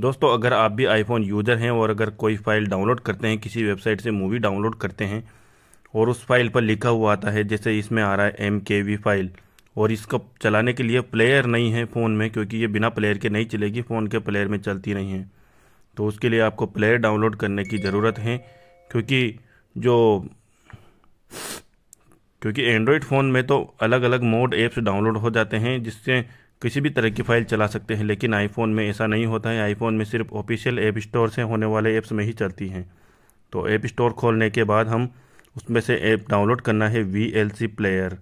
दोस्तों अगर आप भी आईफोन यूज़र हैं और अगर कोई फ़ाइल डाउनलोड करते हैं किसी वेबसाइट से मूवी डाउनलोड करते हैं और उस फाइल पर लिखा हुआ आता है जैसे इसमें आ रहा है एम के वी फाइल और इसको चलाने के लिए प्लेयर नहीं है फ़ोन में क्योंकि ये बिना प्लेयर के नहीं चलेगी फ़ोन के प्लेयर में चलती नहीं है तो उसके लिए आपको प्लेयर डाउनलोड करने की ज़रूरत है क्योंकि जो क्योंकि एंड्रॉयड फ़ोन में तो अलग अलग मोड ऐप्स डाउनलोड हो जाते हैं जिससे किसी भी तरह की फ़ाइल चला सकते हैं लेकिन आईफोन में ऐसा नहीं होता है आईफोन में सिर्फ ऑफिशियल ऐप स्टोर से होने वाले ऐप्स में ही चलती हैं तो ऐप स्टोर खोलने के बाद हम उसमें से ऐप डाउनलोड करना है वी एल सी प्लेयर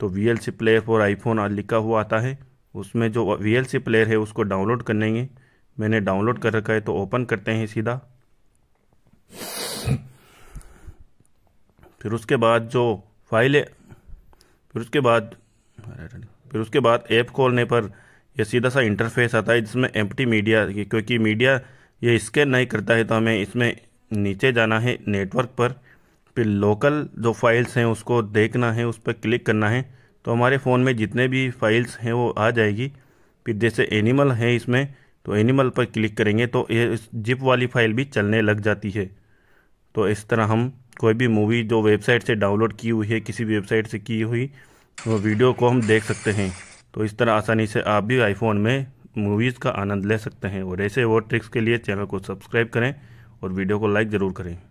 तो V L C player for iPhone लिखा हुआ आता है उसमें जो वी एल सी प्लेयर है उसको डाउनलोड कर लेंगे मैंने डाउनलोड कर रखा है तो ओपन करते हैं सीधा फिर उसके बाद जो फाइल है फिर उसके बाद फिर उसके बाद ऐप खोलने पर यह सीधा सा इंटरफेस आता है जिसमें एम मीडिया क्योंकि मीडिया ये स्कैन नहीं करता है तो हमें इसमें नीचे जाना है नेटवर्क पर फिर लोकल जो फाइल्स हैं उसको देखना है उस पर क्लिक करना है तो हमारे फ़ोन में जितने भी फाइल्स हैं वो आ जाएगी फिर जैसे एनिमल है इसमें तो एनिमल पर क्लिक करेंगे तो ये जिप वाली फ़ाइल भी चलने लग जाती है तो इस तरह हम कोई भी मूवी जो वेबसाइट से डाउनलोड की हुई है किसी वेबसाइट से की हुई वो वीडियो को हम देख सकते हैं तो इस तरह आसानी से आप भी आईफोन में मूवीज़ का आनंद ले सकते हैं और ऐसे और ट्रिक्स के लिए चैनल को सब्सक्राइब करें और वीडियो को लाइक ज़रूर करें